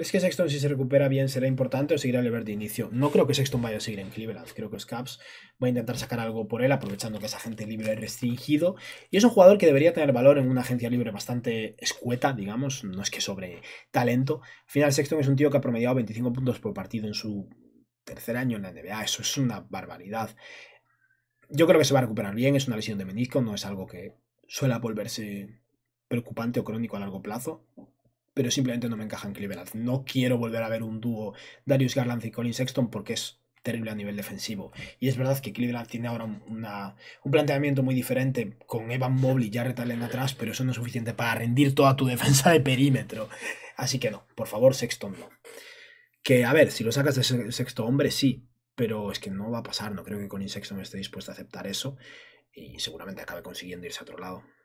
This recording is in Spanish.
¿Crees que Sexton, si se recupera bien, será importante o seguirá Levert de inicio? No creo que Sexton vaya a seguir en Cleveland. Creo que Scaps va a intentar sacar algo por él, aprovechando que es agente libre restringido. Y es un jugador que debería tener valor en una agencia libre bastante escueta, digamos. No es que sobre talento. Al final, Sexton es un tío que ha promediado 25 puntos por partido en su tercer año en la NBA. Eso es una barbaridad. Yo creo que se va a recuperar bien. Es una lesión de menisco, no es algo que suela volverse preocupante o crónico a largo plazo pero simplemente no me encaja en Cleveland. No quiero volver a ver un dúo Darius Garland y Colin Sexton porque es terrible a nivel defensivo. Y es verdad que Cleveland tiene ahora un planteamiento muy diferente con Evan Mobley y Jarrett Allen atrás, pero eso no es suficiente para rendir toda tu defensa de perímetro. Así que no, por favor, Sexton no. Que a ver, si lo sacas de sexto hombre, sí, pero es que no va a pasar. No creo que Colin Sexton esté dispuesto a aceptar eso y seguramente acabe consiguiendo irse a otro lado.